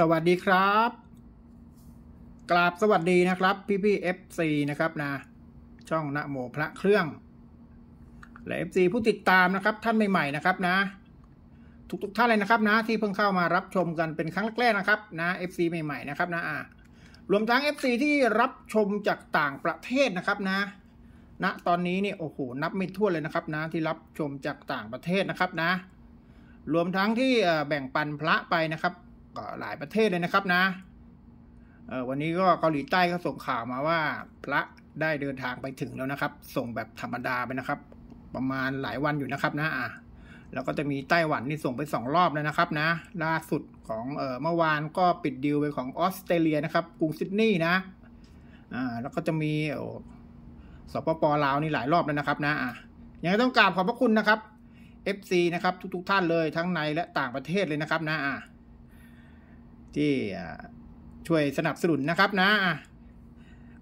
สวัสดีครับกราบสวัสดีนะครับพี่พี่เอฟซีนะครับ นะ ช่องนะโมพระเครื่อง และเอฟซีผู้ติดตามนะครับ ท่านใหม่ ๆ นะครับ นะทุกๆทท่านเลยนะครับ นะที่เพิ่งเข้ามารับชมกันเป็นครั้งแรกนะครับนะเอฟซีใหม่ๆ นะครับ นะอ่ารวมทั้งเอฟซีที่รับชมจากต่างประเทศนะครับ นะณนะตอนนี้เนี่ยโอ้โหนับไม่ถ้วนเลยนะครับ นะที่รับชมจากต่างประเทศนะครับ นะ รวมทั้งที่แบ่งปันพระไปนะครับหลายประเทศเลยนะครับนะเออวันนี้ก็เกาหลีใต้ก็ส่งข่าวมาว่าพระได้เดินทางไปถึงแล้วนะครับ ส่งแบบธรรมดาไปนะครับ ประมาณหลายวันอยู่นะครับนะอ่ะแล้วก็จะมีไต้หวันนี่ส่งไปสองรอบแล้วนะครับ นะ ล่าสุดของเออเมื่อวานก็ปิดดีลไปของออสเตรเลียนะครับกรุงซิดนีย์นะ อ่า แล้วก็จะมีสปปลาวนี่หลายรอบแล้วนะครับนะอ่ะยังต้องกราบขอบพระคุณนะครับ FC นะครับทุกๆทท่านเลยทั้งในและต่างประเทศเลยนะครับนะอ่ะที่ช่วยสนับสนุนนะครับ นะ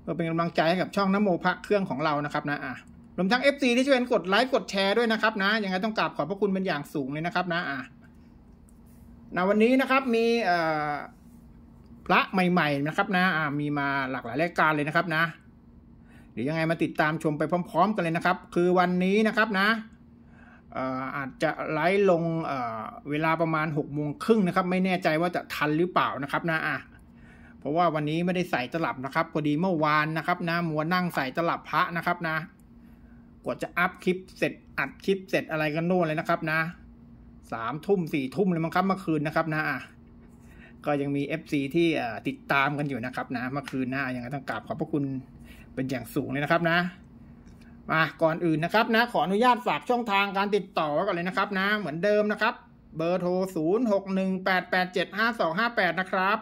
ก็เป็นกำลังใจให้กับช่องน้ำโมพระเครื่องของเรานะครับ นะรวมทั้ง FC ที่ช่วยกดไลค์กดแชร์ด้วยนะครับ นะ ยังไงต้องกราบขอบพระคุณเป็นอย่างสูงเลยนะครับ นะอ่ะนะ วันนี้นะครับมีพระใหม่ ๆนะครับ นะ อ่ะมีมาหลากหลายรายการเลยนะครับ นะ เดี๋ยวยังไงมาติดตามชมไปพร้อมๆกันเลยนะครับ คือวันนี้นะครับ นะอาจจะไลฟ์ลงเวลาประมาณ6กโมงครึ่งนะครับไม่แน่ใจว่าจะทันหรือเปล่านะครับ นะอ่ะเพราะว่าวันนี้ไม่ได้ใส่ตลับนะครับพอดีเมื่อวานนะครับ นะมัวนั่งใส่ตลับพระนะครับนะ กว่าจะอัพคลิป เสร็จอัดคลิปเสร็จอะไรกันโน่นเลยนะครับ นะสามทุ่มสี่ทุ่มเลยมั้งครับเมื่อคืนนะครับ นะอ่ะก็ยังมี f ีที่ติดตามกันอยู่นะครับ นะเมื่อคืนนะยังไงต้องกราบขอบพระคุณเป็นอย่างสูงเลยนะครับนะมาก่อนอื่นนะครับนะ ขออนุญาตฝากช่องทางการติดต่อไว้ก่อนเลยนะครับนะ เหมือนเดิมนะครับ เบอร์โทร 0618875258 นะครับ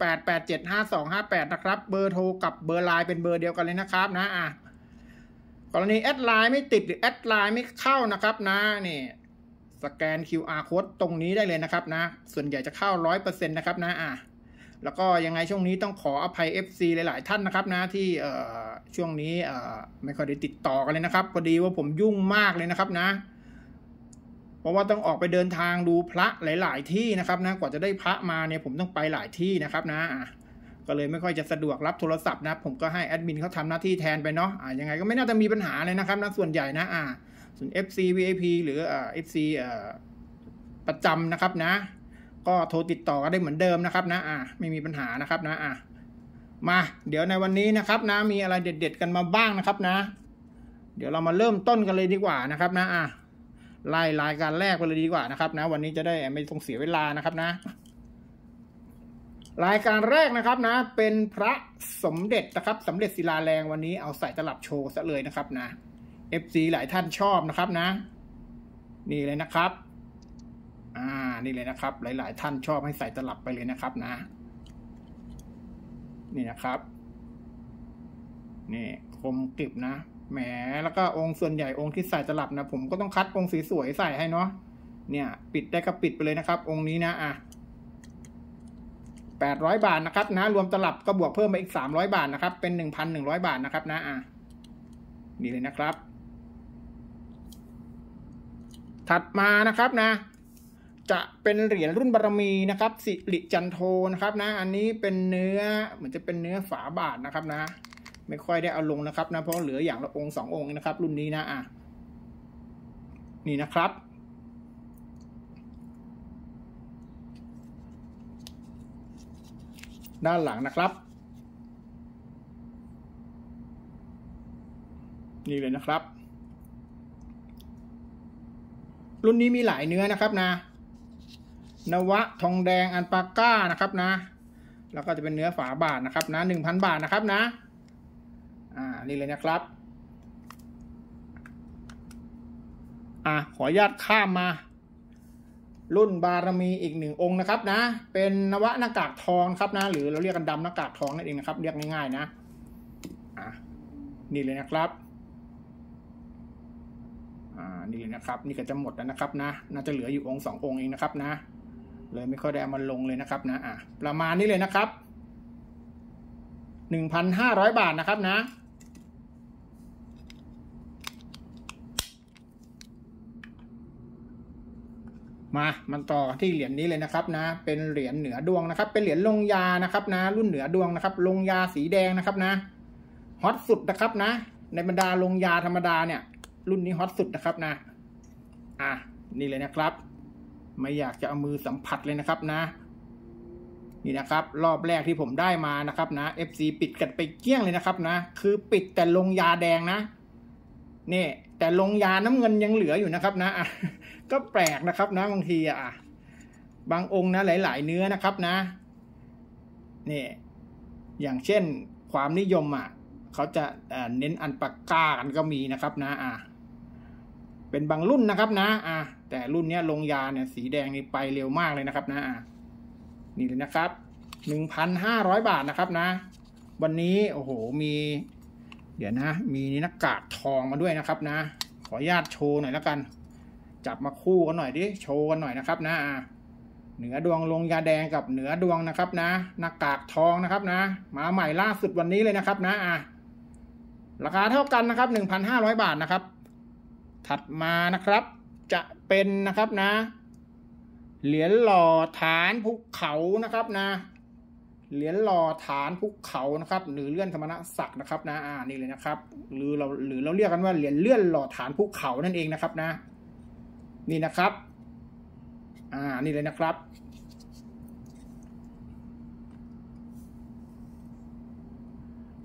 0618875258 นะครับ เบอร์โทรกับเบอร์ไลน์เป็นเบอร์เดียวกันเลยนะครับ นะ อ่ะ กรณีแอดไลน์ไม่ติดหรือแอดไลน์ไม่เข้านะครับนะ นี่สแกน QR code ตรงนี้ได้เลยนะครับ นะ ส่วนใหญ่จะเข้า 100%นะครับ นะ อ่ะแล้วก็ยังไงช่วงนี้ต้องขออภัย FC หลาย ๆ ท่านนะครับนะที่ช่วงนี้ไม่ค่อยได้ติดต่อกันเลยนะครับพอดีว่าผมยุ่งมากเลยนะครับ นะเพราะว่าต้องออกไปเดินทางดูพระหลาย ๆ ที่นะครับ นะ กว่าจะได้พระมาเนี่ยผมต้องไปหลายที่นะครับ นะก็เลยไม่ค่อยจะสะดวกรับโทรศัพท์ นะผมก็ให้แอดมินเขาทำหน้าที่แทน ไปเนาะยังไง ก็ไม่น่าจะมีปัญหาเลยนะครับนะส่วนใหญ่นะ อ่า ส่วน FC VIP หรืออ่า FC อประจำนะครับ นะก็โทรติดต่อกันได้เหมือนเดิมนะครับ นะ อ่ะไม่มีปัญหานะครับ นะอ่ะ มาเดี๋ยวในวันนี้นะครับ นะ มีอะไรเด็ด ๆ กันมาบ้างนะครับ นะ เดี๋ยวเรามาเริ่มต้นกันเลยดีกว่านะครับนะอ่ะไล่รายการแรกไปเลยดีกว่านะครับนะ วันนี้จะได้ไม่ต้องเสียเวลานะครับนะรายการแรกนะครับนะ เป็นพระสมเด็จนะครับสมเร็จศิลาแรงวันนี้เอาใส่ตลับโชว์ซะเลยนะครับ นะเอฟ FC หลายท่านชอบนะครับ นะ นี่เลยนะครับอ่า นี่เลยนะครับ หลาย ๆ ท่านชอบให้ใส่ตลับไปเลยนะครับ นะ นี่นะครับ นี่คมกริบนะแหมแล้วก็องค์ส่วนใหญ่องค์ที่ใส่ตลับนะ ผมก็ต้องคัดองค์สวยใส่ให้เนาะเนี่ย ปิดได้ก็ปิดไปเลยนะครับ องค์นี้นะ อ่ะแปดร้อยบาทนะครับ นะ รวมตลับก็บวกเพิ่มไปอีกสามร้อยบาทนะครับ เป็นหนึ่งพันหนึ่งร้อยบาทนะครับ นะอ่ะนี่เลยนะครับ ถัดมานะครับนะจะเป็นเหรียญรุ่นบารรมีนะครับ สิริจันโทนะครับ นะ อันนี้เป็นเนื้อเหมือนจะเป็นเนื้อฝาบาทนะครับนะ ไม่ค่อยได้เอาลงนะครับนะเพราะเหลืออย่างละองค์สององค์นะครับ รุ่นนี้นะอ่ะนี่นะครับ ด้านหลังนะครับ นี่เลยนะครับ รุ่นนี้มีหลายเนื้อนะครับนะนวะทองแดงอันปาก้านะครับนะ แล้วก็จะเป็นเนื้อฝาบาทนะครับ นะหนึ่งพันบาทนะครับนะอ่านี่เลยนะครับอ่ะขออนุญาตข้ามมา รุ่นบารมีอีกหนึ่งองค์นะครับ นะ เป็นนวะหน้ากากทองครับนะ หรือเราเรียกกันดำหน้ากากทองนั่นเองนะครับเรียกง่ายๆนะอ่ะนี่เลยนะครับ่า นี่นะครับ นี่ก็จะหมดแล้วนะครับ นะ น่าจะเหลืออยู่องค์สององค์เองนะครับนะเลยไม่ค่อยได้มันลงเลยนะครับ นะอ่ะประมาณนี้เลยนะครับหหนนึ่งพั้าร้อยบาทนะครับ นะ มามันต่อที่เหรียญนนี้เลยนะครับ นะ เป็นเหรียญเหนือดวงนะครับ เป็นเหรียญลงยานะครับ นะ รุ่นเหนือดวงนะครับ ลงยาสีแดงนะครับนะฮอตสุดนะครับนะ ในบรรดาลงยาธรรมดาเนี่ย รุ่นนี้ฮอตสุดนะครับนะ อ่ะนี่เลยนะครับไม่อยากจะเอามือสัมผัสเลยนะครับนะ นี่นะครับ รอบแรกที่ผมได้มานะครับนะ FC ปิดกันไปเกี้ยงเลยนะครับนะ คือปิดแต่ลงยาแดงนะ นี่ แต่ลงยาน้ำเงินยังเหลืออยู่นะครับนะก็แปลกนะครับนะ บางทีอ่ะบางองค์นะหลายๆเนื้อนะครับนะนี่ อย่างเช่นความนิยมอ่ะเขาจะเน้นอันปากกากันก็มีนะครับ นะ อ่ะเป็นบางรุ่นนะครับ นะ อ่ะแต่รุ่นนี้ลงยาเนี่ยสีแดงนี่ไปเร็วมากเลยนะครับนะ นี่เลยนะครับหนึ่งพันห้าร้อยบาทนะครับนะ วันนี้โอ้โหมี เดี๋ยวนะ มี่นักกากทองมาด้วยนะครับ นะขออนุญาตโชว์หน่อยแล้วกัน จับมาคู่กันหน่อยดิโชว์กันหน่อยนะครับนะเหนือดวงลงยาแดงกับเหนือดวงนะครับนะหน้ากากทองนะครับนะมาใหม่ล่าสุดวันนี้เลยนะครับ นะอ่ะราคาเท่ากันนะครับหนึ่งพันห้าร้อยบาทนะครับ ถัดมานะครับจะเป็นนะครับนะเหรียญหล่อฐานภูเขานะครับนะเหรียญหล่อฐานภูเขานะครับ หรือเลื่อนธรรมณศักดิ์นะครับ นะ อ่านี่เลยนะครับ หรือเราหรือเราเรียกกันว่าเหรียญเลื่อนหล่อฐานภูเขานั่นเองนะครับนะ นี่นะครับอ่านี่เลยนะครับ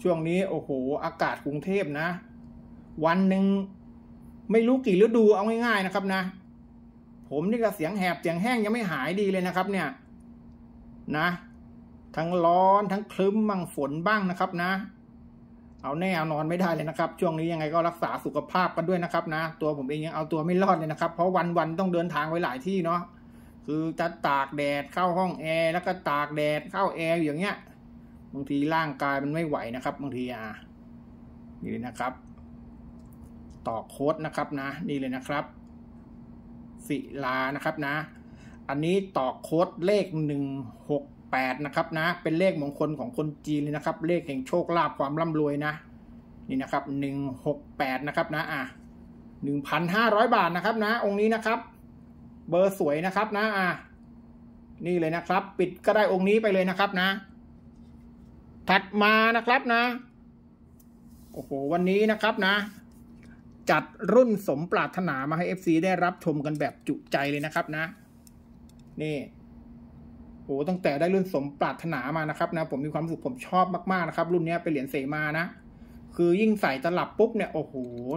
ช่วงนี้โอ้โหอากาศกรุงเทพนะ วันหนึ่งไม่รู้กี่ฤดูเอาง่ายๆ นะครับนะผมนี่ก็เสียงแหบเสียงแห้งยังไม่หายดีเลยนะครับ เนี่ย นะ ทั้งร้อนทั้งคลึ้มบ้างฝนบ้างนะครับ นะ เอาแน่เอานอนไม่ได้เลยนะครับ ช่วงนี้ยังไงก็รักษาสุขภาพกันด้วยนะครับ นะ ตัวผมเองยังเอาตัวไม่รอดเลยนะครับ เพราะวันวันต้องเดินทางไปหลายที่เนาะคือจะตากแดดเข้าห้องแอร์แล้วก็ตากแดดเข้าแอร์อย่างเงี้ยบางทีร่างกายมันไม่ไหวนะครับบางทีอ่ะนี่นะครับ ต่อโค้ดนะครับนะ นี่เลยนะครับศิลานะครับนะ อันนี้ต่อโค้ดเลข168นะครับ นะ เป็นเลขมงคลของคนจีนเลยนะครับ เลขแห่งโชคลาภความร่ำรวยนะ นี่นะครับ168นะครับ นะ อ่ะ1,500บาทนะครับ นะ องค์นี้นะครับ เบอร์สวยนะครับ นะอ่ะนี่เลยนะครับ ปิดก็ได้องค์นี้ไปเลยนะครับ นะ ถัดมานะครับนะ โอ้โหวันนี้นะครับนะจัดรุ่นสมปรารถนามาให้ FC ได้รับชมกันแบบจุใจเลยนะครับนะนี่โอ้ตั้งแต่ได้รุ่นสมปรารถนามานะครับนะผมมีความสุขผมชอบมากๆนะครับ รุ่นนี้เป็นเหรียญเสมานะคือยิ่งใส่ตลับปุ๊บเนี่ยโอ้โห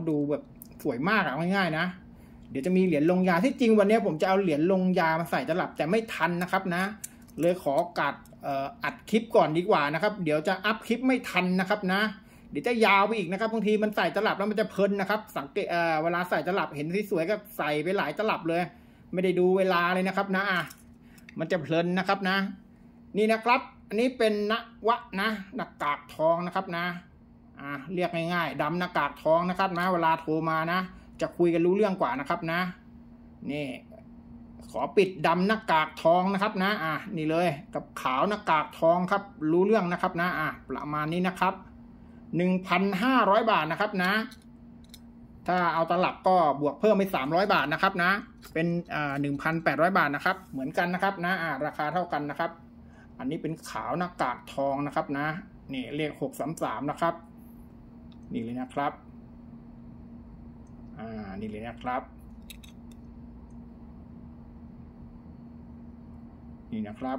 ดูแบบสวยมากอะง่ายๆนะเดี๋ยวจะมีเหรียญลงยาที่จริงวันนี้ผมจะเอาเหรียญลงยามาใส่ตลับแต่ไม่ทันนะครับนะ เลยขอกัดอัดคลิปก่อนดีกว่านะครับ เดี๋ยวจะอัพคลิปไม่ทันนะครับ นะเดี๋ยวจะยาวไปอีกนะครับ บางทีมันใส่ตลับแล้วมันจะเพลินนะครับ สังเกตเวลาใส่ตลับเห็นสวยก็ใส่ไปหลายตลับเลย ไม่ได้ดูเวลาเลยนะครับ นะอ่ะมันจะเพลินนะครับนะ นี่นะครับ อันนี้เป็นนวะนะหน้ากากทองนะครับ นะอ่ะเรียกง่ายๆดำหน้ากากทองนะครับ นะ เวลาโทรมานะ จะคุยกันรู้เรื่องกว่านะครับ นะ นี่ ขอปิดดำหน้ากากทองนะครับ นะ อ่ะนี่เลย กับขาวหน้ากากทองครับ รู้เรื่องนะครับ นะ อ่ะประมาณนี้นะครับหหนนึ่งพั้าร้อยบาทนะครับนะ ถ้าเอาตลับก็บวกเพิ่มไปสามร้อยบาทนะครับนะ เป็นอ่าร้อยบาทนะครับ เหมือนกันนะครับ นะอ่าราคาเท่ากันนะครับ อันนี้เป็นขาวหน้ากากทองนะครับ นะนี่เลขหกสามสามนะครับ นี่เลยนะครับ อ่านี่เลยนะครับ นี่นะครับ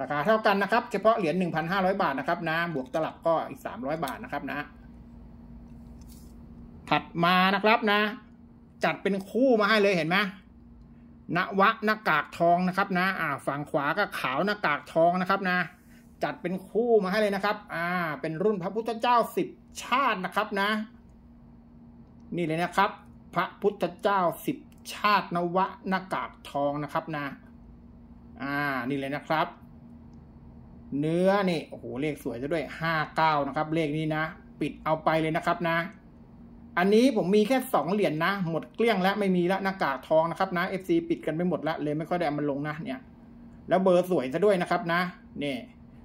ราคาเท่ากันนะครับ เฉพาะเหรียญ1,500บาทนะครับนะบวกตลับก็อีก 300บาทนะครับ นะ ถัดมานะครับ นะ จัดเป็นคู่มาให้เลยเห็นไหมนวะหน้ากากทองนะครับ นะ อ่าฝั่งขวาก็ขาวหน้ากากทองนะครับ นะ จัดเป็นคู่มาให้เลยนะครับ อ่า เป็นรุ่นพระพุทธเจ้าสิบชาตินะครับ นะ นี่เลยนะครับ พระพุทธเจ้าสิบชาตินวะหน้ากากทองนะครับนะ อ่า นี่เลยนะครับเนื้อนี่โอ้โหเลขสวยซะด้วย 59 นะครับ เลขนี้นะ ปิดเอาไปเลยนะครับ นะ อันนี้ผมมีแค่2เหรียญนนะหมดเกลี้ยงแล้วไม่มีแลวหน้ากากทองนะครับ นะ FC ปิดกันไปหมดแล้ว เลยไม่ค่อยได้มันลงนะ เนี่ย แล้วเบอร์สวยซะด้วยนะครับ นะนี่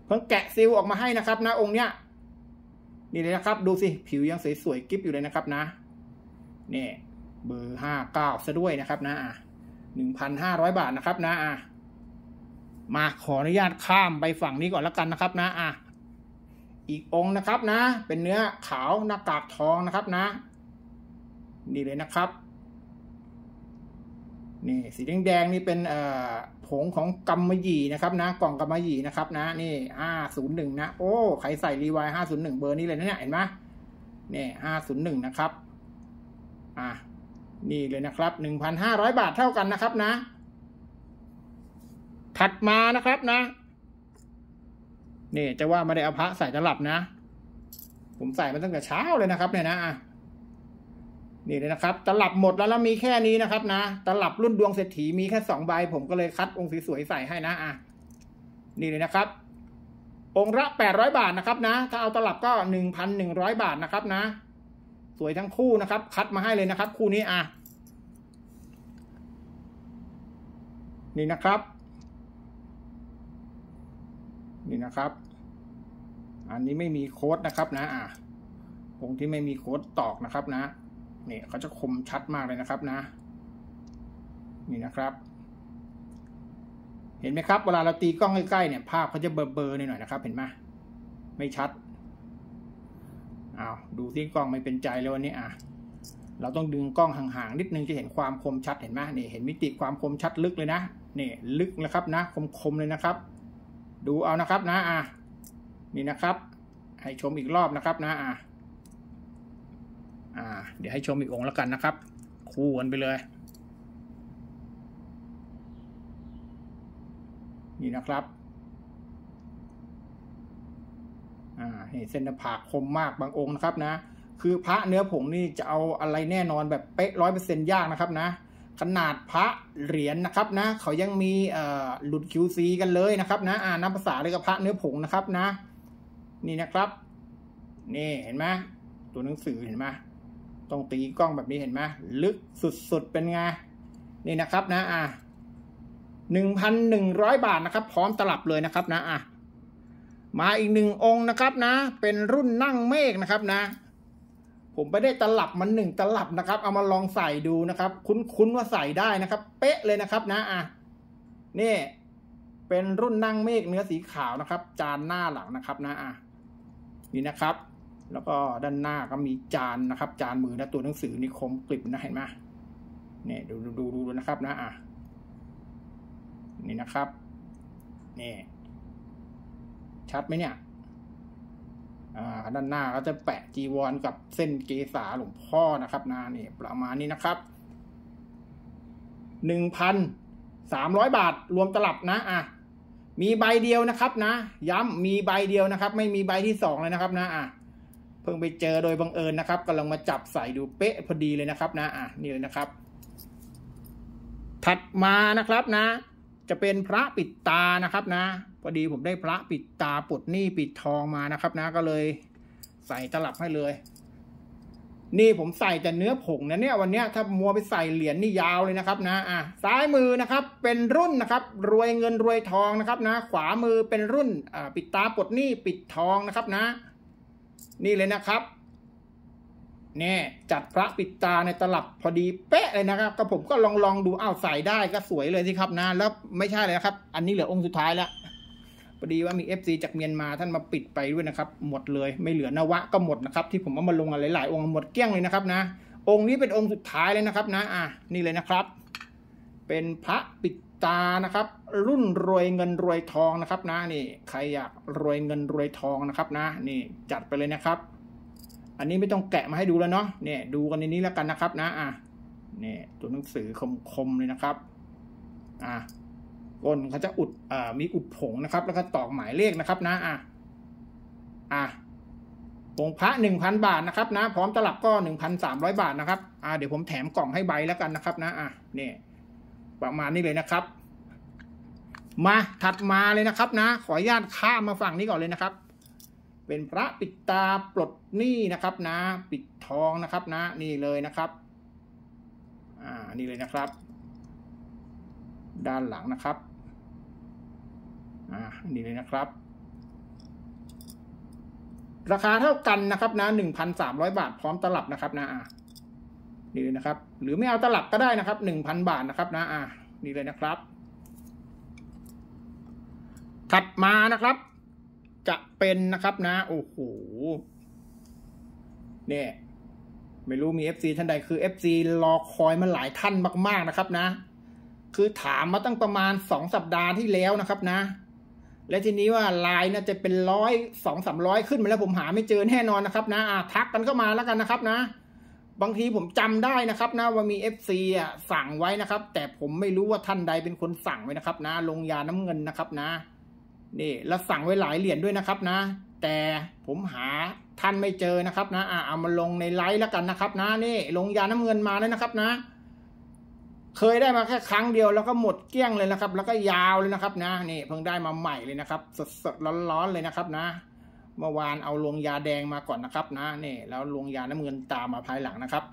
เพิ่งแกะซิลออกมาให้นะครับ นะ องค์เนี้ยนี่เลยนะครับ ดูสิผิวยังสวยๆกิฟอยู่เลยนะครับ นะนี่เบอร์ห้าเก้าซะด้วยนะครับ นะหนึ่งพันห้าร้อยบาทนะครับ นะอ่ะมาขออนุญาตข้ามไปฝั่งนี้ก่อนแล้วกันนะครับ นะอ่ะอีกองนะครับ นะ เป็นเนื้อขาวหน้ากากทองนะครับนะ นี่เลยนะครับ นี่สีแดงๆนี่เป็นผงของกำมะหยี่นะครับ นะกล่องกำมะหยี่นะครับ นะนี่ห้าศูนย์หนึ่งนะโอ้ใครใส่รีไวห้าศูนย์หนึ่งเบอร์นี้เลยนะเนี่ยเห็นไหมนี่ห้าศูนย์หนึ่งนะครับ อ่ะนี่เลยนะครับหนึ่งพันห้าร้อยบาทเท่ากันนะครับ นะถัดมานะครับนะนี่จะว่าไม่ได้เอาพระใส่ตลับนะ ผมใส่มาตั้งแต่เช้าเลยนะครับ เนี่ยนะนี่เลยนะครับ ตลับหมดแล้ว แล้วมีแค่นี้นะครับ นะตลับรุ่นดวงเศรษฐีมีแค่สองใบผมก็เลยคัด องค์สวยๆใส่ให้นะอ่ะนี่เลยนะครับ องค์ละแปดร้อยบาทนะครับ นะ ถ้าเอาตลับก็หนึ่งพันหนึ่งร้อยบาทนะครับ นะสวยทั้งคู่นะครับ คัดมาให้เลยนะครับ คู่นี้อ่ะนี่นะครับนี่นะครับ อันนี้ไม่มีโค้ดนะครับนะ อ่ะตรงที่ไม่มีโค้ดตอกนะครับนะเนี่ยเขาจะคมชัดมากเลยนะครับนะ นี่นะครับ เห็นไหมครับ เวลาเราตีกล้องใกล้ๆเนี่ยภาพเขาจะเบลอๆหน่อยๆนะครับ เห็นไหม ไม่ชัด อ้าว ดูที่กล้องไม่เป็นใจเลยววันนี้อ่ะ เราต้องดึงกล้องห่างๆ นิดนึงจะเห็นความคมชัดเห็นไหมนี่เห็นมิติความคมชัดลึกเลยนะนี่ลึกนะครับนะคมๆเลยนะครับดูเอานะครับ นะอ่ะนี่นะครับ ให้ชมอีกรอบนะครับ นะอ่ะอ่า เดี๋ยวให้ชมอีกองค์แล้วกันนะครับ คู่กันไปเลย นี่นะครับ อ่า เห็นเส้นผากคมมากบางองค์นะครับนะ คือพระเนื้อผงนี่จะเอาอะไรแน่นอนแบบเป๊ะร้อยเปอร์เซ็นต์ยากนะครับนะขนาดพระเหรียญนนะครับ นะเขายังมีหลุด QC กันเลยนะครับ นะอ่าน้ำภาษาเลยกับพระเนื้อผงนะครับนะ นี่นะครับ นี่เห็นไหมตัวหนังสือเห็นไหมต้องตีกล้องแบบนี้เห็นไหมลึกสุดๆเป็นไงนี่นะครับนะอ่ะหนึ่งพันหนึ่งร้อยบาทนะครับ พร้อมตลับเลยนะครับ นะอ่ะ มาอีกหนึ่งองค์นะครับนะเป็นรุ่นนั่งเมฆนะครับนะผมไปได้ตลับมันหนึ่งตลับนะครับ เอามาลองใส่ดูนะครับ คุ้นๆว่าใส่ได้นะครับ เป๊ะเลยนะครับ นะ อ่ะนี่ เป็นรุ่นนั่งเมฆเนื้อสีขาวนะครับ จานหน้าหลังนะครับ นะอ่ะนี่นะครับ แล้วก็ด้านหน้าก็มีจานนะครับ จานมือนะตัวหนังสือนี่คมกริบนะเห็นไหมเนี่ยดูดูดูดูนะครับ นะ อ่ะนี่นะครับนี่ชัดไหมเนี่ยด้านหน้าก็จะแปะจีวรกับเส้นเกษาหลวงพ่อนะครับนาเนี่ยประมาณนี้นะครับหนึ่งพันสามร้อยบาทรวมตลับนะ อ่ะ มีใบเดียวนะครับนะย้ำมีใบเดียวนะครับ ไม่มีใบที่สองเลยนะครับ นะอ่ะเพิ่งไปเจอโดยบังเอิญนะครับกำลังมาจับใส่ดูเป๊ะพอดีเลยนะครับ นะ อ่ะนี่เลยนะครับ ถัดมานะครับ นะจะเป็นพระปิดตานะครับนะ พอดีผมได้พระปิดตาปลดหนี้ปิดทองมานะครับนะ ก็เลย ใส่ตลับให้เลย นี่ผมใส่แต่เนื้อผงนะเนี่ยวันนี้ถ้ามัวไปใส่เหรียญนี่ยาวเลยนะครับนะ อ่ะซ้ายมือนะครับ เป็นรุ่นนะครับ รวยเงินรวยทองนะครับนะ ขวามือเป็นรุ่น อ่า ปิดตาปลดหนี้ปิดทองนะครับนะ นี่เลยนะครับเนี่ยจัดพระปิดตาในตลับพอดีเป๊ะเลยนะครับก็ผมก็ลองลองดูอ้าวใส่ได้ก็สวยเลยสิครับนะ แล้วไม่ใช่เลยครับ อันนี้เหลือองค์สุดท้ายแล้วพอดีว่ามี FC จากเมียนมาท่านมาปิดไปด้วยนะครับ หมดเลย ไม่เหลือนวะก็หมดนะครับ ที่ผมเอามาลงอะไรหลายองค์หมดเกลี้ยงเลยนะครับนะองค์นี้เป็นองค์สุดท้ายเลยนะครับ นะ อ่ะนี่เลยนะครับ เป็นพระปิดตานะครับ รุ่นรวยเงินรวยทองนะครับ นะนี่ใครอยากรวยเงินรวยทองนะครับ นะ นี่จัดไปเลยนะครับอันนี้ไม่ต้องแกะมาให้ดูแล้วเนาะ เนี่ยดูกันในนี้แล้วกันนะครับ นะ อ่ะเนี่ยตัวหนังสือคมๆเลยนะครับ อ่ะ ก้นเขาจะอุด อ่า มีอุดผงนะครับ แล้วก็ตอกหมายเลขนะครับ นะ อ่ะ อ่ะองพระหนึ่งพันบาทนะครับ นะ พร้อมตลับก็หนึ่งพันสามร้อยบาทนะครับ อ่า เดี๋ยวผมแถมกล่องให้ใบแล้วกันนะครับ นะ อ่ะเนี่ยประมาณนี้เลยนะครับ มาถัดมาเลยนะครับ นะ ขออนุญาตข้ามาฝั่งนี้ก่อนเลยนะครับเป็นพระปิดตาปลดหนี้นะครับ นะ ปิดทองนะครับ นะ นี่เลยนะครับ อ่านี่เลยนะครับ ด้านหลังนะครับอ่านี่เลยนะครับ ราคาเท่ากันนะครับ นะหนึ่งพันสามร้อยบาทพร้อมตลับนะครับ นะนี่เลยนะครับ หรือไม่เอาตลับก็ได้นะครับหนึ่งพันบาทนะครับ นะ อ่า นี่เลยนะครับ ถัดมานะครับจะเป็นนะครับนะโอ้โหเนี่ยไม่รู้มี FC ท่านใดคือ FC รอคอยมาหลายท่านมากๆนะครับนะ คือถามมาตั้งประมาณสองสัปดาห์ที่แล้วนะครับนะ และทีนี้ว่าลายน่าจะเป็นร้อยสองสามร้อยขึ้นมาแล้ว ผมหาไม่เจอแน่นอนนะครับนะทักกันเข้ามาแล้วกันนะครับนะ บางทีผมจำได้นะครับนะว่ามี FC อ่ะสั่งไว้นะครับ แต่ผมไม่รู้ว่าท่านใดเป็นคนสั่งไว้นะครับนะลงยาน้ำเงินนะครับ นะนี่เราสั่งไว้หลายเหรียญด้วยนะครับนะ แต่ผมหาท่านไม่เจอนะครับนะ อ่าเอามาลงในไลฟ์แล้วกันนะครับ นะนี่ลงยาน้ำเงินมาแล้วนะครับ นะ เคยได้มาแค่ครั้งเดียวแล้วก็หมดเกี้ยงเลยนะครับ แล้วก็ยาวเลยนะครับ นะนี่เพิ่งได้มาใหม่เลยนะครับสดๆร้อนๆเลยนะครับ นะ เมื่อวานเอาลงยาแดงมาก่อนนะครับ นะนี่แล้วลงยาน้ำเงินตามมาภายหลังนะครับ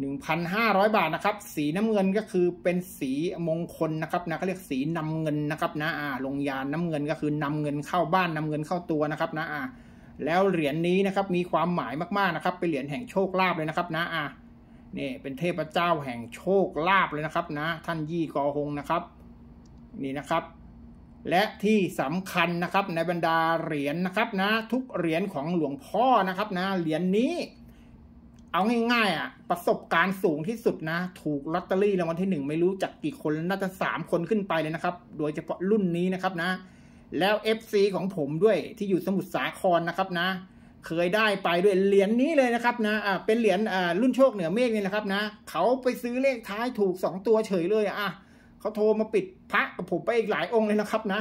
1,500บาทนะครับ สีน้ำเงินก็คือเป็นสีมงคลนะครับนะก็เรียกสีนำเงินนะครับนะอ่า ลงยานน้ำเงินก็คือนำเงินเข้าบ้านนำเงินเข้าตัวนะครับนะอ่า แล้วเหรียญนี้นะครับ มีความหมายมากๆนะครับ เป็นเหรียญแห่งโชคลาภเลยนะครับนะอ่านี่เป็นเทพเจ้าแห่งโชคลาภเลยนะครับ นะท่านยี่กอฮงนะครับ นี่นะครับ และที่สำคัญนะครับในบรรดาเหรียญนะครับ นะทุกเหรียญของหลวงพ่อนะครับนะเหรียญนนี้เอาง่ายๆอ่ะประสบการณ์สูงที่สุดนะ ถูกลอตเตอรี่รางวัลที่หนึ่งไม่รู้จักกี่คนน่าจะสามคนขึ้นไปเลยนะครับ โดยเฉพาะรุ่นนี้นะครับนะ แล้ว FC ของผมด้วยที่อยู่สมุทรสาครนะครับนะ เคยได้ไปด้วยเหรียญนนี้เลยนะครับนะอ่าเป็นเหรียญอ่ารุ่นโชคเหนือเมฆนี่นะครับนะ เขาไปซื้อเลขท้ายถูกสองตัวเฉยเลยอ่ะเขาโทรมาปิดพระกับผมไปอีกหลายองค์เลยนะครับ นะ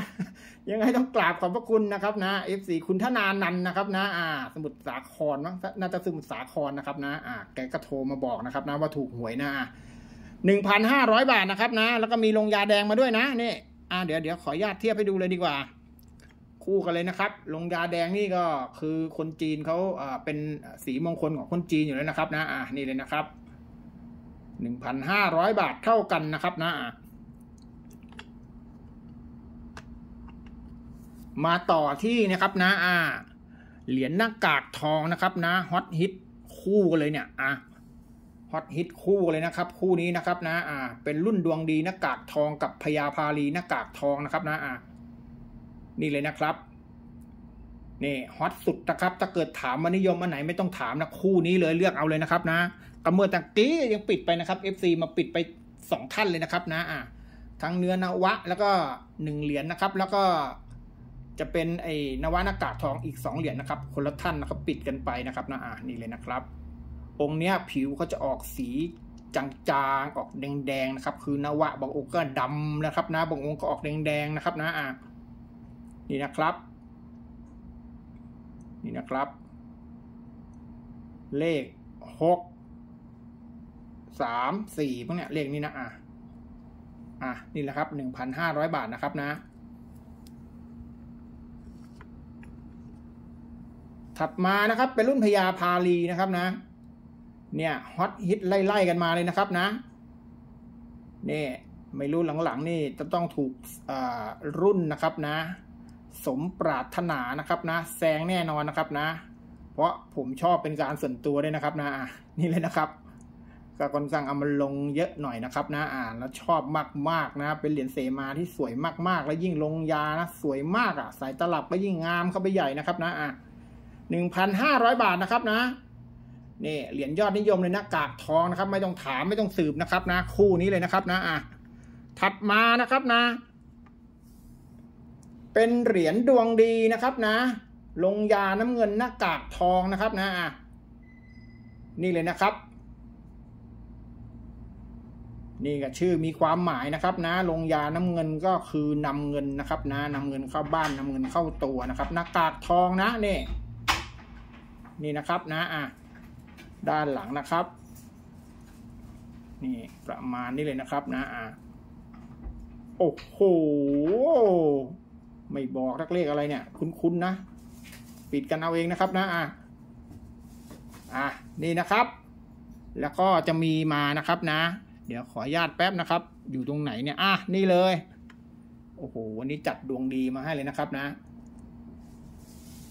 ยังไงต้องกราบขอบพระคุณนะครับ นะเอฟคุณธนานันนะครับ นะ อ่า สมุทรสาครมั้งน่าจะสมุทรสาครนะครับ นะ อ่า แกก็โทรมาบอกนะครับนะ ว่าถูกหวยนะหนึ่งพันห้าร้อยบาทนะครับ นะ แล้วก็มีลงยาแดงมาด้วยนะนี่อ่าเดี๋ยวเดี๋ยวขอญาตเทียบให้ดูเลยดีกว่า คู่กันเลยนะครับ ลงยาแดงนี่ก็ คือคนจีนเขาอ่าเป็นสีมงคลของคนจีนอยู่แล้วนะครับ นะ อ่านี่เลยนะครับ หนึ่งพันห้าร้อยบาทเท่ากันนะครับ นะมาต่อที่นะครับ นะอ่า เหรียญหน้ากากทองนะครับ นะฮอตฮิต คู่กันเลยเนี่ย อ่ะฮอตฮิตคู่เลยนะครับ คู่นี้นะครับ นะ อ่า เป็นรุ่นดวงดีหน้ากากทองกับพญาพาลีหน้ากากทองนะครับ นะอ่านี่เลยนะครับนี่ฮอตสุดนะครับ ถ้าเกิดถามมานิยมอันไหนไม่ต้องถามนะคู่นี้เลยเลือกเอาเลยนะครับ นะกระเมื่อตะกี้ยังปิดไปนะครับ FC มาปิดไปสองท่านเลยนะครับ นะ อ่าทั้งเนื้อนวะ แล้วก็หนึ่งเหรียญนะครับ แล้วก็จะเป็นไอ้นวานากาศทองอีก 2เหรียญนะครับ คนละท่านนะครับปิดกันไปนะครับนะอ่านี่เลยนะครับ องค์เนี้ยผิวเขาจะออกสีจางๆออกแดงๆนะครับ คือนวะบางองค์ก็ดำนะครับ นะบางองค์ก็ออกแดงๆนะครับ นะอ่านี่นะครับ นี่นะครับ เลขหกสามสี่พวกเนี้ยเลขนี้นะอ่ะอ่ะนี่แหละครับหนึ่งพันห้าร้อยบาทนะครับนะถัดมานะครับเป็นรุ่นพญาพาลีนะครับนะเนี่ยฮอตฮิตไล่ๆกันมาเลยนะครับ นะเนี่ยไม่รู้หลังๆนี่ จะต้องถูกรุ่นนะครับนะ สมปรารถนานะครับ นะแซงแน่นอนนะครับ นะ เพราะผมชอบเป็นการส่วนตัวด้วยนะครับ นะนี่เลยนะครับก็คนสั่งเอามาลงเยอะหน่อยนะครับ นะ อ่านแล้วชอบมาก ๆ นะ เป็นเหรียญเสมาที่สวยมากๆแล้วยิ่งลงยานะสวยมากอ่ะ สายตลับก็ยิ่งงามเข้าไปใหญ่นะครับนะอ่ะ1,500บาทนะครับ นะนี่เหรียญยอดนิยมเลยนะกากทองนะครับไม่ต้องถามไม่ต้องสืบนะครับ นะคู่นี้เลยนะครับ นะอ่ะถัดมานะครับนะ เป็นเหรียญดวงดีนะครับ นะ ลงยาน้ำเงินหน้ากากทองนะครับ นะอ่ะนี่เลยนะครับ นี่ก็ชื่อมีความหมายนะครับ นะ ลงยาน้ำเงินก็คือนำเงินนะครับ นะนำเงินเข้าบ้านนำเงินเข้าตัวนะครับหน้ากากทองนะนี่นี่นะครับนะอ่ะด้านหลังนะครับ นี่ประมาณนี้เลยนะครับนะอ่ะโอ้โหไม่บอกรักเลขอะไรเนี่ยคุ้นๆนะ ปิดกันเอาเองนะครับนะอ่ะอ่ะนี่นะครับ แล้วก็จะมีมานะครับนะเดี๋ยวขอญาตแป๊บนะครับ อยู่ตรงไหนเนี่ยอ่ะนี่เลย โอ้โหวันนี้จัดดวงดีมาให้เลยนะครับนะ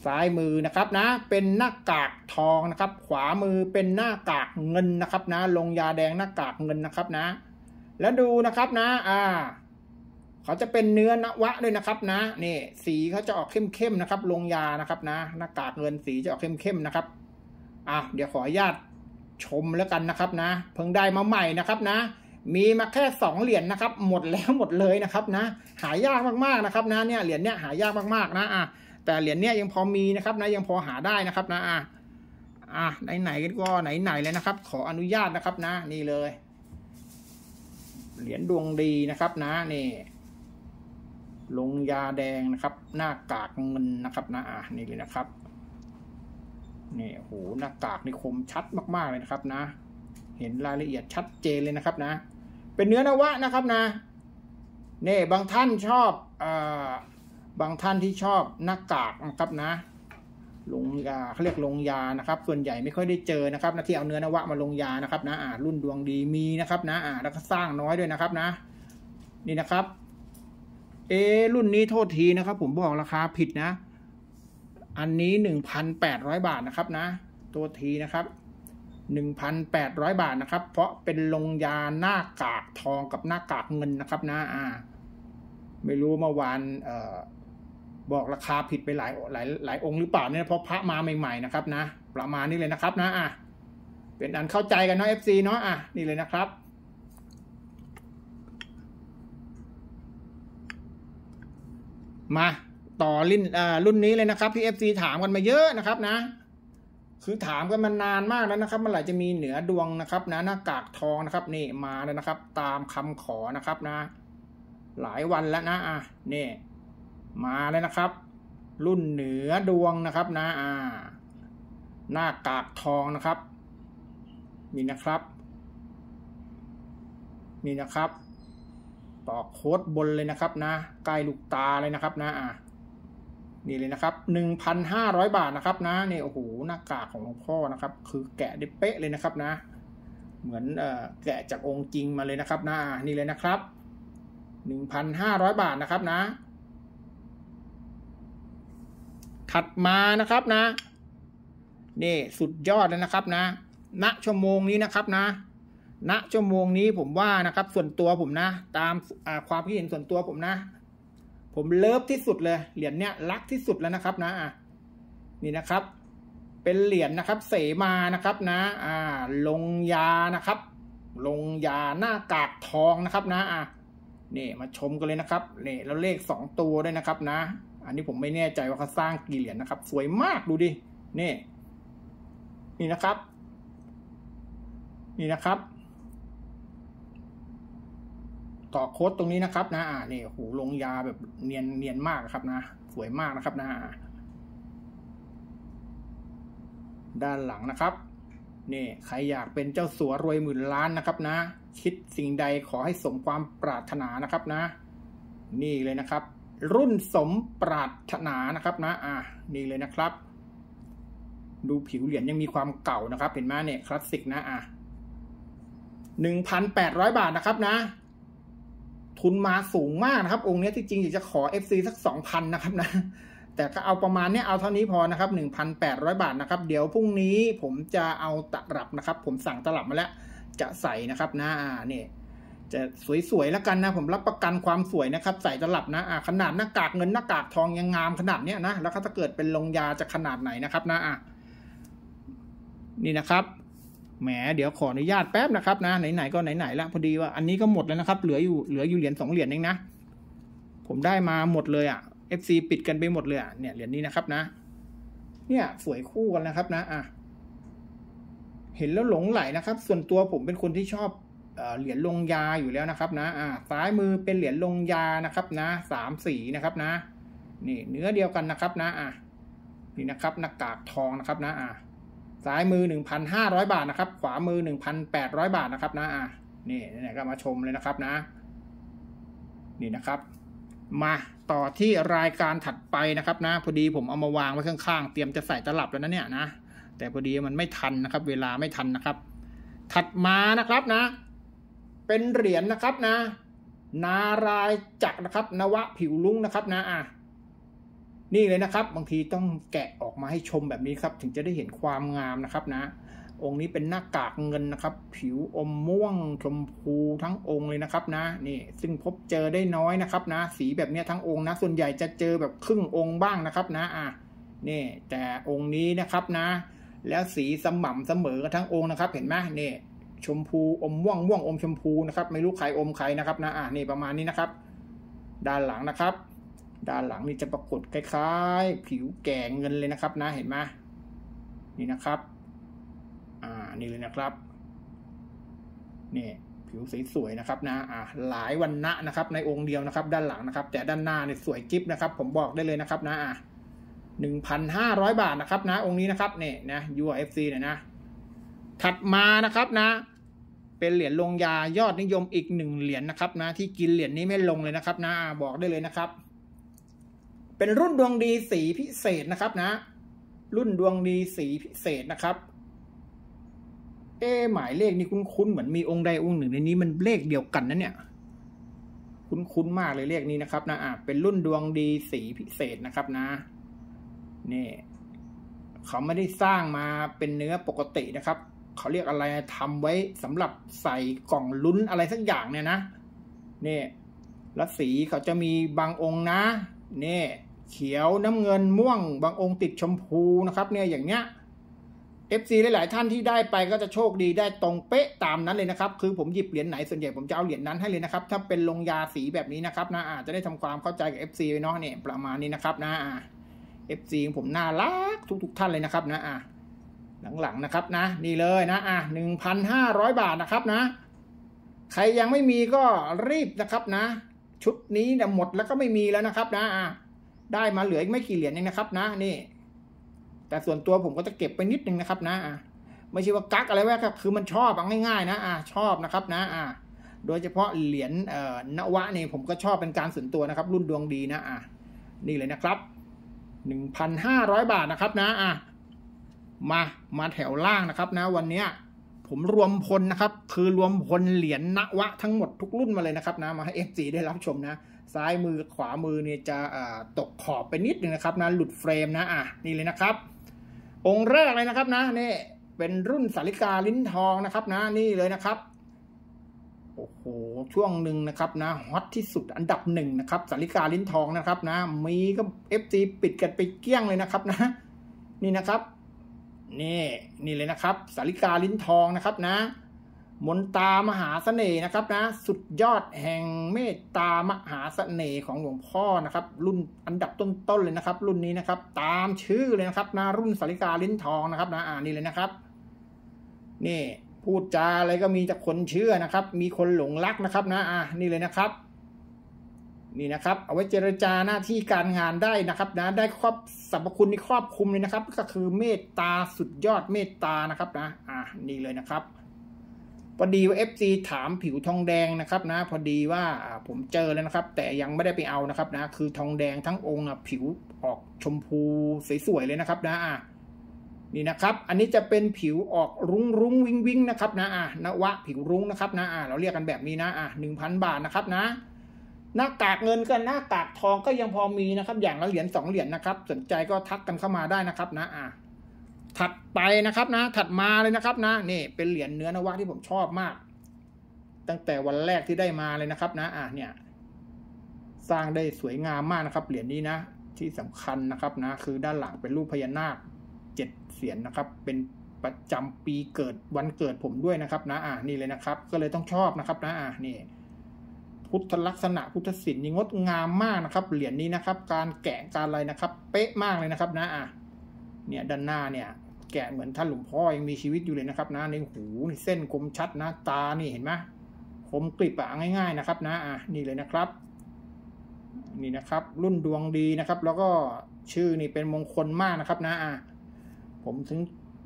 ซ้ายมือนะครับ นะ เป็นหน้ากากทองนะครับ ขวามือเป็นหน้ากากเงินนะครับ นะ ลงยาแดงหน้ากากเงินนะครับนะ แล้วดูนะครับนะ อ่าเขาจะเป็นเนื้อนวะด้วยนะครับ นะนี่สีเขาจะออกเข้มๆนะครับ ลงยานะครับนะ หน้ากากเงินสีจะออกเข้มๆนะครับ อ่ะเดี๋ยวขออนุญาตชมแล้วกันนะครับ นะ เพิ่งได้มาใหม่นะครับ นะ มีมาแค่สองเหรียญนะครับ หมดแล้วหมดเลยนะครับ นะหายากมากๆนะครับนะเนี่ยเหรียญเนี่ยหายากมากๆนะอ่ะแต่เหรียญเนี้ยยังพอมีนะครับนะยังพอหาได้นะครับ นะอ่ะอ่ะไหนไหนก็ไหนไหนเลยนะครับ ขออนุญาตนะครับ นะ นี่เลยเหรียญดวงดีนะครับ นะนี่ลงยาแดงนะครับ หน้ากากเงินนะครับ นะอ่ะนี่เลยนะครับนี่โหหน้ากากนี่คมชัดมากๆเลยนะครับ นะ เห็นรายละเอียดชัดเจนเลยนะครับ นะ เป็นเนื้อนวะนะครับ นะนี่บางท่านชอบอบางท่านที่ชอบหน้ากากนะครับนะ ลงยาเขาเรียกลงยานะครับ ส่วนใหญ่ไม่ค่อยได้เจอนะครับนะที่เอาเนื้อนวะมาลงยานะครับ นะอ่า รุ่นดวงดีมีนะครับ นะ อ่าแล้วก็สร้างน้อยด้วยนะครับ นะ นี่นะครับ เอรุ่นนี้โทษทีนะครับ ผมบอกราคาผิดนะ อันนี้หนึ่งพันแปดร้อยบาทนะครับ นะตัวทีนะครับหนึ่งพันแปดร้อยบาทนะครับ เพราะเป็นลงยาหน้ากากทองกับหน้ากากเงินนะครับนะอ่า ไม่รู้เมื่อวานเอ่อบอกราคาผิดไปหลายหลาย หลายองค์หรือเปล่าเนี่ยเพราะพระมาใหม่ๆนะครับนะประมาณนี้เลยนะครับ นะอ่ะเป็นอันเข้าใจกันเนาะ FC เนาะอ่ะนี่เลยนะครับ มา ต่อรุ่นรุ่นนี้เลยนะครับที่ FC ถามกันมาเยอะนะครับ นะคือถามกันมานานมากแล้วนะครับเมื่อไหร่จะมีเหนือดวงนะครับ นะ หน้ากากทองนะครับนี่มาแล้วนะครับ ตามคำขอนะครับ นะ หลายวันแล้วนะ อ่ะนี่มาเลยนะครับ รุ่นเหนือดวงนะครับ นะอ่า หน้ากากทองนะครับนี่นะครับ นี่นะครับ ต่อโค้ดบนเลยนะครับ นะใกล้ลูกตาเลยนะครับ นะอ่า นี่เลยนะครับหนึ่งพันห้าร้อยบาทนะครับ นะนี่โอ้โหหน้ากากของหลวงพ่อนะครับ คือแกะได้เป๊ะเลยนะครับนะ เหมือนเอ่อแกะจากองค์จริงมาเลยนะครับนะนี่เลยนะครับหนึ่งพันห้าร้อยบาทนะครับ นะถัดมานะครับ นะนี่สุดยอดแล้วนะครับ นะ ณชั่วโมงนี้นะครับ นะ ณชั่วโมงนี้ ผมว่านะครับ ส่วนตัวผมนะ ตามความคิดเห็นส่วนตัวผมนะ ผมเลิฟที่สุดเลย เหรียญเนี้ยรักที่สุดแล้วนะครับนะนี่นะครับ เป็นเหรียญนะครับ เสมานะครับ นะ อ่า ลงยานะครับ ลงยาหน้ากากทองนะครับ นะ อ่ะนี่มาชมกันเลยนะครับนี่แล้วเลขสองตัวด้วยนะครับ นะอันนี้ผมไม่แน่ใจว่าเขาสร้างกี่เหรียญนนะครับ สวยมากดูดิ นี่ นี่นะครับ นี่นะครับ ต่อโค้ดตรงนี้นะครับ นะอ่านี่หูลงยาแบบเนียนเนียนมากครับนะ สวยมากนะครับนะ ด้านหลังนะครับ นี่ใครอยากเป็นเจ้าสัวรวยหมื่นล้านนะครับ นะ คิดสิ่งใดขอให้สมความปรารถนานะครับนะ นี่เลยนะครับรุ่นสมปรารถนานะครับ นะ อ่ะนี่เลยนะครับ ดูผิวเหรียญยังมีความเก่านะครับเห็นไหมเนี่ยคลาสสิกนะอ่ะหนึ่งพันแปดร้อยบาทนะครับนะ ทุนมาสูงมากนะครับ องค์นี้ที่จริงอยากจะขอ FC สักสองพันนะครับ นะแต่ก็เอาประมาณนี้เอาเท่านี้พอนะครับหนนึ่งพัแปดร้อยบาทนะครับ เดี๋ยวพรุ่งนี้ผมจะเอาตลับนะครับ ผมสั่งตลับมาแล้ว จะใส่นะครับนะเนี่ยจะสวยๆแล้วกันนะผมรับประกันความสวยนะครับ ใส่ตลับนะอ่ะ ขนาดหน้ากากเงินหน้ากากทองยังงามขนาดเนี้ยนะแล้วถ้าเกิดเป็นลงยาจะขนาดไหนนะครับ นะอ่ะนี่นะครับแหมเดี๋ยวขออนุญาตแป๊บนะครับนะ ไหนๆก็ไหนๆละพอดีว่าอันนี้ก็หมดแล้วนะครับ เหลืออยู่เหลืออยู่เหรียญสองเหรียญเองนะผมได้มาหมดเลยอ่ะ FC ปิดกันไปหมดเลยอ่ะเนี่ยเหรียญนี้นะครับนะเนี่ย สวยคู่กันนะครับนะอ่ะเห็นแล้วหลงไหลนะครับ ส่วนตัวผมเป็นคนที่ชอบเหรียญลงยาอยู่แล้วนะครับ นะ อ่าซ้ายมือเป็นเหรียญลงยานะครับ นะ สามสีนะครับ นะ นี่เนื้อเดียวกันนะครับ นะอ่ะนี่นะครับหน้ากากทองนะครับ นะอ่ะซ้ายมือร้อยบาทนะครับ ขวามือหนนึ่งพัแปดร้อยบาทนะครับ นะอ่ะนี่นี่ก็มาชมเลยนะครับ นะ นี่นะครับ มาต่อที่รายการถัดไปนะครับนะ พอดีผมเอามาวางไว้ข้างๆ เตรียมจะใส่ตลับแล้วนะเนี่ยนะ แต่พอดีมันไม่ทันนะครับ เวลาไม่ทันนะครับ ถัดมานะครับนะเป็นเหรียญนนะครับนะ นารายจักนะครับ นวะผิวลุ้งนะครับ นะ อ่ะ นี่เลยนะครับ บางทีต้องแกะออกมาให้ชมแบบนี้ครับ ถึงจะได้เห็นความงามนะครับ นะองค์นี้เป็นหน้ากากเงินนะครับ ผิวอมม่วงชมพูทั้งองค์เลยนะครับ นะนี่ ซึ่งพบเจอได้น้อยนะครับนะสีแบบนี้ทั้งองค์นะ ส่วนใหญ่จะเจอแบบครึ่งองค์บ้างนะครับ นะอ่ะ นี่ แต่องค์นี้นะครับ นะ แล้วสีสม่ำเสมอกันทั้งองค์นะครับ เห็นไหมนี่ชมพู อมม่วงม่วงอมชมพูนะครับ ไม่รู้ใคร อมใครนะครับ นะอ่านี่ประมาณนี้นะครับ ด้านหลังนะครับ ด้านหลังนี่จะปรากฏคล้ายๆ ผิวแก่เงินเลยนะครับ นะเห็นไหมนี่นะครับ อ่า นี่เลยนะครับนี่ผิวสวยๆนะครับ นะ อ่าหลายวันณะนะครับ ในองค์เดียวนะครับ ด้านหลังนะครับ แต่ด้านหน้าเนี่ยสวยกิ๊บนะครับ ผมบอกได้เลยนะครับ นะ อ่าหนึ่งพันห้าร้อยบาทนะครับ นะ องค์นี้นะครับเนี่ยนะ UFC เนี่ยนะ ถัดมานะครับนะเป็นเหรียญลงยายอดนิยมอีกหนึ่งเหรียญนนะครับนะ ที่กินเหรียญนี้ไม่ลงเลยนะครับนะบอกได้เลยนะครับ เป็นรุ่นดวงดีสีพิเศษนะครับ นะ รุ่นดวงดีสีพิเศษนะครับ เอ๊หมายเลขนี้คุ้นๆเหมือนมีองค์ใดองค์หนึ่งในนี้มันเลขเดียวกันนะเนี่ย คุ้นๆมากเลยเลขนี้นะครับ นะอ่ะเป็นรุ่นดวงดีสีพิเศษนะครับ นะนี่ เขาไม่ได้สร้างมาเป็นเนื้อปกตินะครับเขาเรียกอะไรทำไว้ สำหรับใส่กล่องลุ้นอะไรสักอย่างเนี่ยนะนี่แลัวสีเขาจะมีบางองค์นะนี่ เขียวน้ำเงินม่วง บางองค์ติดชมพูนะครับ เนี่ยอย่างเงี้ย FC หลายๆท่านที่ได้ไปก็จะโชคดีได้ตรงเป๊ะตามนั้นเลยนะครับ คือผมหยิบเหรียญไหนส่วนใหญ่ผมจะเอาเหรียญนั้นให้เลยนะครับถ้าเป็นลงยาสีแบบนี้นะครับนะอาจจะได้ทำความเข้าใจกับ FC ไว้เนาะเนี่ยประมาณนี้นะครับนะ FC ของผมน่ารักทุกๆท่านเลยนะครับนะอ่าหลังๆ นะครับนะ นี่เลยนะ อ่ะหนึ่งพันห้าร้อยบาทนะครับ นะ ใครยังไม่มีก็รีบนะครับนะ ชุดนี้เนี่ยหมดแล้วก็ไม่มีแล้วนะครับ นะ อ่ะได้มาเหลืออีกไม่กี่เหรียญเองนะครับ นะ นี่ แต่ส่วนตัวผมก็จะเก็บไปนิดนึงนะครับ นะอ่ะไม่ใช่ว่ากักอะไรแว้ครับ คือมันชอบง่ายๆนะ อ่ะชอบนะครับ นะ อ่ะโดยเฉพาะเหรียญ เอ่อ นวะเนี่ยผมก็ชอบเป็นการส่วนตัวนะครับ รุ่นดวงดีนะ อ่ะนี่เลยนะครับ หนึ่งพันห้าร้อยบาทนะครับ นะ อ่ะมา มาแถวล่างนะครับนะวันนี้ผมรวมพลนะครับ คือรวมพลเหรียญนวะทั้งหมดทุกรุ่นมาเลยนะครับนะ มาให้เอฟซีได้รับชมนะซ้ายมือขวามือเนี่ยจะตกขอบไปนิดนึงนะครับ นะ หลุดเฟรมนะอ่ะนี่เลยนะครับ องค์แรกเลยนะครับ นะนี่ เป็นรุ่นสาริกาลิ้นทองนะครับ นะนี่เลยนะครับ โอ้โห ช่วงหนึ่งนะครับนะฮอตที่สุดอันดับหนึ่งนะครับสาริกาลิ้นทองนะครับ นะมีก็เอฟซีปิดกันไปเกี้ยงเลยนะครับนะ นี่นะครับนี่นี่เลยนะครับ สาริกาลิ้นทองนะครับ นะมนตามหาเสน่ห์นะครับนะ สุดยอดแห่งเมตตามหาเสน่ห์ของหลวงพ่อนะครับ รุ่นอันดับต้นๆเลยนะครับ รุ่นนี้นะครับ ตามชื่อเลยนะครับนะรุ่นสาริกาลิ้นทองนะครับ นะ อ่านี่เลยนะครับนี่ พูดจาอะไรก็มีจะคนเชื่อนะครับ มีคนหลงรักนะครับ นะ อ่านี่เลยนะครับนี่นะครับ เอาไว้เจรจาหน้าที่การงานได้นะครับนะ ได้ครอบสรรพคุณในครอบคุมเลยนะครับ ก็คือเมตตาสุดยอดเมตตานะครับนะ อ่านี่เลยนะครับ พอดีว่าเซีถามผิวทองแดงนะครับนะ พอดีว่าผมเจอแล้วนะครับ แต่ยังไม่ได้ไปเอานะครับนะ คือทองแดงทั้งองค์ผิวออกชมพูสวยๆเลยนะครับนะ อ่ะนี่นะครับ อันนี้จะเป็นผิวออกรุ้งรุ้งวิงวิงนะครับนะ อ่ะนวะผิวรุ้งนะครับนะ อ่ะเราเรียกกันแบบนี้นะ อ่ะหนึ่งพันบาทนะครับนะหน้ากากเงินกับหน้ากากทองก็ยังพอมีนะครับ อย่างละเหรียญสองเหรียญนะครับ สนใจก็ทักกันเข้ามาได้นะครับ นะ อ่ะถัดไปนะครับ นะ ถัดมาเลยนะครับ นะนี่เป็นเหรียญเนื้อนวะที่ผมชอบมาก ตั้งแต่วันแรกที่ได้มาเลยนะครับ นะ อ่ะเนี่ย สร้างได้สวยงามมากนะครับเหรียญนี้นะที่สำคัญนะครับ นะ คือด้านหลังเป็นรูปพญานาคเจ็ดเสียนนะครับ เป็นประจำปีเกิดวันเกิดผมด้วยนะครับ นะ อ่ะนี่เลยนะครับ ก็เลยต้องชอบนะครับ นะ อ่ะนี่พุทธลักษณะพุทธศิลป์นี่งดงามมากนะครับเหรียญนี้นะครับ การแกะการอะไรนะครับ เป๊ะมากเลยนะครับนะอ่ะเนี่ย ด้านหน้าเนี่ย แกะเหมือนท่านหลวงพ่อยังมีชีวิตอยู่เลยนะครับนะในหูเส้นคมชัดนะ ตานี่เห็นไหมคมกริบอะง่ายๆ นะครับ นะ อ่ะนี่เลยนะครับ นี่นะครับ รุ่นดวงดีนะครับ แล้วก็ชื่อนี่เป็นมงคลมากนะครับนะอ่ะผมถึง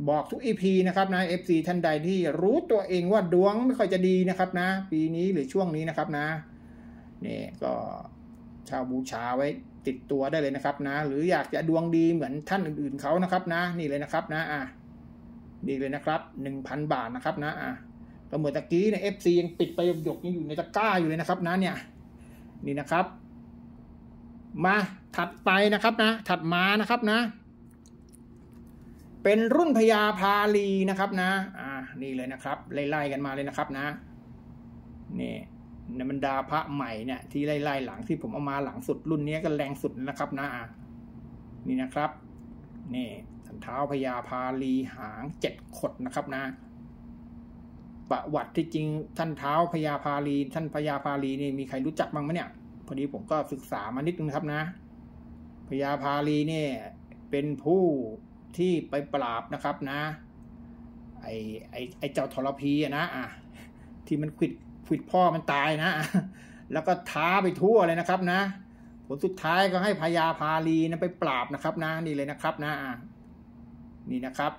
บอกทุกอีพีนะครับ นะ FC ท่านใดที่รู้ตัวเองว่าดวงไม่ค่อยจะดีนะครับ นะ ปีนี้หรือช่วงนี้นะครับ นะนี่ก็เช่าบูชาไว้ติดตัวได้เลยนะครับนะหรืออยากจะดวงดีเหมือนท่านอื่น ๆเขานะครับ นะ นี่เลยนะครับ นะ อ่ะดีเลยนะครับหนึ่งพันบาทนะครับ นะอ่ะก็เหมือนตะกี้เนี่ยเอฟซียังปิดไปหยกยังอยู่ในตะกร้าอยู่เลยนะครับ นะ เนี่ยนี่นะครับมาถัดไปนะครับ นะถัดมานะครับ นะ เป็นรุ่นพญาพาลีนะครับนะอ่า นี่เลยนะครับไล่ๆกันมาเลยนะครับ นะนี่ในบรรดาพระใหม่เนี่ยที่ไล่ๆหลังที่ผมเอามาหลังสุดรุ่นนี้ก็แรงสุดนะครับนะนี่นะครับนี่สันเท้าพญาพาลีหางเจ็ดขดนะครับนะ ประวัติที่จริงท่านเท้าพญาพาลีท่านพญาพาลีนี่มีใครรู้จักบ้างไหมเนี่ย พอดีผมก็ศึกษามานิดนึงครับนะพญาพาลีเนี่ยเป็นผู้ที่ไปปราบนะครับนะ ไอไอไอเจ้าทรพีนะอ่ะที่มันขิดผิดพ่อมันตายนะ แล้วก็ท้าไปทั่วเลยนะครับ นะ ผลสุดท้ายก็ให้พญาพาลีนะไปปราบนะครับ นะ นี่เลยนะครับ นะนี่นะครับ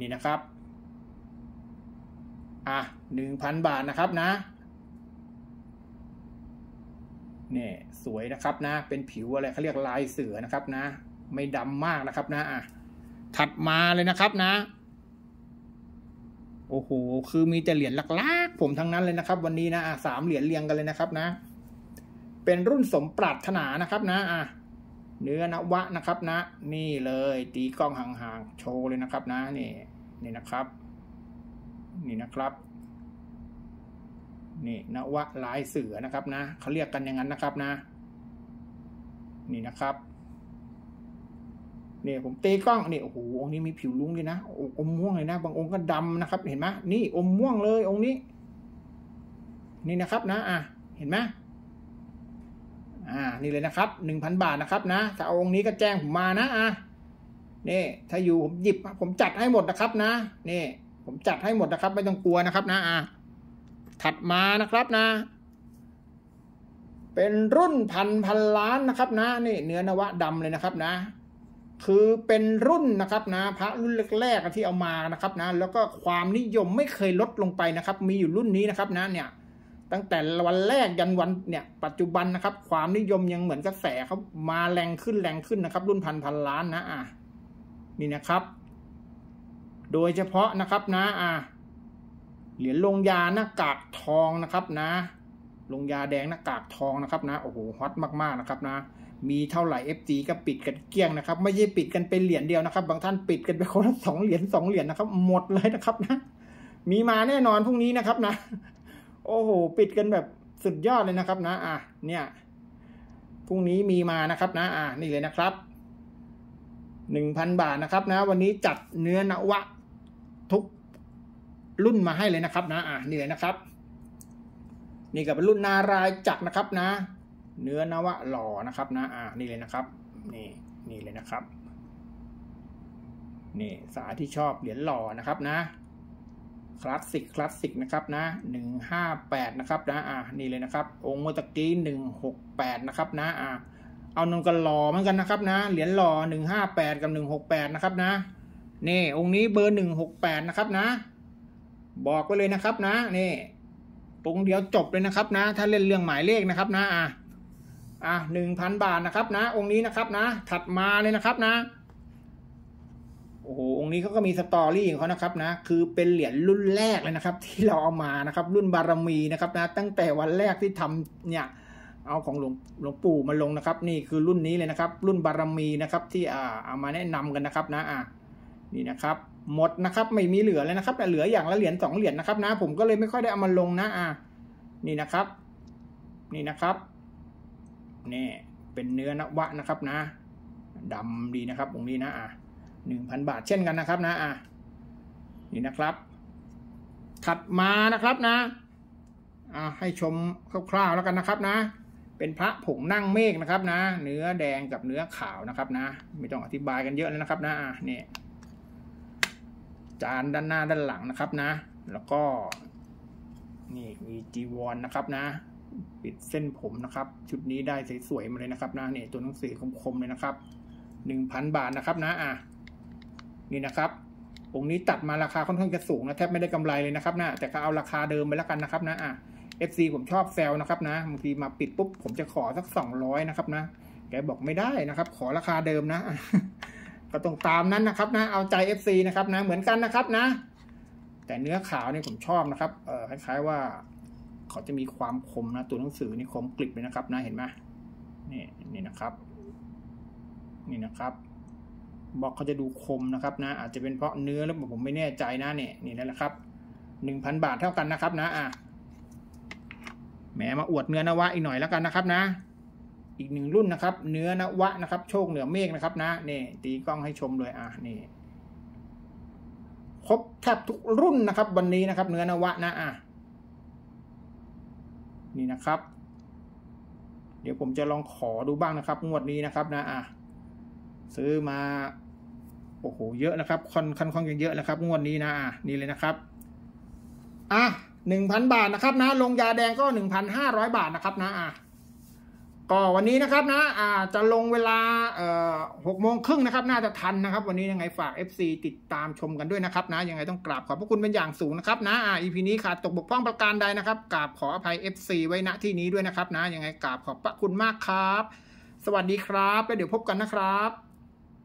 นี่นะครับ อ่ะหนึ่งพันบาทนะครับ นะเนี่ยสวยนะครับนะเป็นผิวอะไรเขาเรียกลายเสือนะครับ นะไม่ดำมากนะครับนะ อ่ะถัดมาเลยนะครับ นะโอ้โห คือมีแต่เหรียญลักๆผมทั้งนั้นเลยนะครับ วันนี้นะสามเหรียญเรียงกันเลยนะครับ นะ เป็นรุ่นสมปรารถนานะครับ นะอ่ะเนื้อนวะนะครับ นะ นี่เลย ตีกล้องห่างๆ โชว์เลยนะครับ นะ นี่ นี่นะครับ นี่นะครับ นี่ นวะลายเสือนะครับ นะ เขาเรียกกันอย่างนั้นนะครับ นะ นี่นะครับเนี่ยผมเตะกล้องเนี่ยโอ้โหองค์นี้มีผิวลุ้งเลยนะ อมม่วงเลยนะบางองค์ก็ดำนะครับ เห็นไหมนี่อมม่วงเลย องค์นี้ นี่นะครับ นะอ่ะเห็นไหมอ่า นี่เลยนะครับหนึ่งพันบาทนะครับนะ ถ้าองค์นี้ก็แจ้งผมมานะอ่ะนี่ถ้าอยู่ผมหยิบ ผมจัดให้หมดนะครับนะนี่ผมจัดให้หมดนะครับ ไม่ต้องกลัวนะครับ นะอ่ะถัดมานะครับนะ เป็นรุ่นพันพันล้านนะครับ นะนี่เนื้อนวะดำเลยนะครับ นะคือเป็นรุ่นนะครับ นะพระรุ่นแรกๆที่เอามานะครับ นะ แล้วก็ความนิยมไม่เคยลดลงไปนะครับ มีอยู่รุ่นนี้นะครับ นะเนี่ย ตั้งแต่วันแรกยันวันเนี่ยปัจจุบันนะครับ ความนิยมยังเหมือนกระแสเขามาแรงขึ้นแรงขึ้นนะครับ รุ่นพันพันล้านนะอ่ะนี่นะครับ โดยเฉพาะนะครับ นะอ่ะเหรียญลงยาหน้ากากทองนะครับ นะลงยาแดงหน้ากากทองนะครับ นะโอ้โหฮอตมากๆนะครับนะมีเท่าไหร่ FG ก็ปิดกันเกลี้ยงนะครับไม่ใช่ปิดกันเป็นเหรียญเดียวนะครับ บางท่านปิดกันไปคนละสองเหรียญสองเหรียญนะครับหมดเลยนะครับ นะมีมาแน่นอนพรุ่งนี้นะครับ นะ โอ้โหปิดกันแบบสุดยอดเลยนะครับ นะอ่ะเนี่ยพรุ่งนี้มีมานะครับ นะ อ่ะนี่เลยนะครับหนึ่งพันบาทนะครับ นะ วันนี้จัดเนื้อนวะ ทุกรุ่นมาให้เลยนะครับ นะ อ่ะนี่เลยนะครับ นี่ก็เป็นรุ่นนารายจักนะครับ นะเนื้อนวะหล่อนะครับ นะ อ่านี่เลยนะครับ นี่นี่เลยนะครับ นี่สาที่ชอบเหรียญหล่อนะครับ นะ คลาสสิกคลาสสิกนะครับ นะหนึ่งห้าแปดนะครับ นะ อ่านี่เลยนะครับ องค์เมื่อตะกี้หนึ่งหกแปดนะครับ นะอ่าเอานนกันหล่อเหมือนกันนะครับ นะ เหรียญหล่อหนึ่งห้าแปดกับหนึ่งหกแปดนะครับ นะนี่ องค์นี้เบอร์หนึ่งหกแปดนะครับ นะ บอกไว้เลยนะครับ นะนี่ตรงเดียวจบเลยนะครับ นะ ถ้าเล่นเรื่องหมายเลขนะครับ นะอ่าอ่ะหนึ่งพันบาทนะครับนะ องค์นี้นะครับ นะ ถัดมาเลยนะครับ นะ โอ้โหองค์นี้เขาก็มีสตอรี่ของเขานะครับ นะ คือเป็นเหรียญรุ่นแรกเลยนะครับ ที่เราเอามานะครับ รุ่นบารมีนะครับ นะ ตั้งแต่วันแรกที่ทำเนี่ย เอาของหลวงหลวงปู่มาลงนะครับ นี่คือรุ่นนี้เลยนะครับ รุ่นบารมีนะครับ ที่อ่า เอามาแนะนำกันนะครับ นะ อ่ะนี่นะครับ หมดนะครับ ไม่มีเหลือเลยนะครับ แต่เหลืออย่างละเหรียญสองเหรียญนะครับ นะ ผมก็เลยไม่ค่อยได้เอามาลงนะอ่ะนี่นะครับ นี่นะครับนน่เป็นเนื้อนวะนะครับนะดำดีนะครับองค์นี้นะอ่ะหนึ่งพันบาทเช่นกันนะครับ นะอ่ะนี่นะครับ ถัดมานะครับนะอ่ะให้ชมคร่าวๆแล้วกันนะครับนะเป็นพระผงนั่งเมฆนะครับนะเนื้อแดงกับเนื้อขาวนะครับ นะ ไม่ต้องอธิบายกันเยอะแล้วนะครับ นะอ่ะนี่จานด้านหน้าด้านหลังนะครับ นะแล้วก็นี่มีจีวรนนะครับนะปิดเส้นผมนะครับ ชุดนี้ได้สวยๆมาเลยนะครับนะเนี่ยตัวหนังสือคมๆเลยนะครับหนึ่งพันบาทนะครับ นะ อ่ะนี่นะครับองค์นี้ตัดมาราคาค่อนข้างจะสูงนะแทบไม่ได้กำไรเลย นะครับนะแต่ก็เอาราคาเดิมไปแล้วกันนะครับ นะ อ่ะ FC ผมชอบแซวนะครับ นะบางทีมาปิดปุ๊บผมจะขอสักสองร้อยนะครับนะแกบอกไม่ได้นะครับ ขอราคาเดิมนะก็ต้องตามนั้นนะครับ นะเอาใจ FC นะครับนะ เหมือนกันนะครับ นะ แต่เนื้อขาวเนี่ยผมชอบนะครับ เออคล้ายๆว่าเขาจะมีความคมนะ ตัวหนังสือนี่คมกริบเลยนะครับนะเห็นไหมนี่นี่นะครับ นี่นะครับบล็อกเขาจะดูคมนะครับนะอาจจะเป็นเพราะเนื้อหรือผมไม่แน่ใจนะ เนี่ย นี่นั่นแหละครับหนึ่งพันบาทเท่ากันนะครับ นะอ่ะแหมมาอวดเนื้อนวะอีกหน่อยแล้วกันนะครับ นะ อีกหนึ่งรุ่นนะครับ เนื้อนวะนะครับ โชคเหนือเมฆนะครับ นะเนี่ยตีกล้องให้ชมเลยอ่ะนี่ครบแทบทุกรุ่นนะครับ วันนี้นะครับ เนื้อนวะนะอ่ะนี่นะครับ เดี๋ยวผมจะลองขอดูบ้างนะครับงวดนี้นะครับ นะอ่ะซื้อมาโอ้โหเยอะนะครับค่อนค่อนข้างเยอะนะครับงวดนี้นะอ่ะนี่เลยนะครับอ่ะหนึ่งพันบาทนะครับ นะ ลงยาแดงก็หนึ่งพันห้าร้อยบาทนะครับ นะอ่ะก็วันนี้นะครับนะอ่าจะลงเวลาเอ่อหกโมงครึ่งนะครับน่าจะทันนะครับ วันนี้ยังไงฝาก FC ติดตามชมกันด้วยนะครับ นะ ยังไงต้องกราบขอบพระคุณเป็นอย่างสูงนะครับนะอ่าพีนี้ขาดตกบกพร่องประการใดนะครับกราบขออภัย FC ไว้ณที่นี้ด้วยนะครับ นะ ยังไงกราบขอบพระคุณมากครับ สวัสดีครับแล้วเดี๋ยวพบกันนะครับ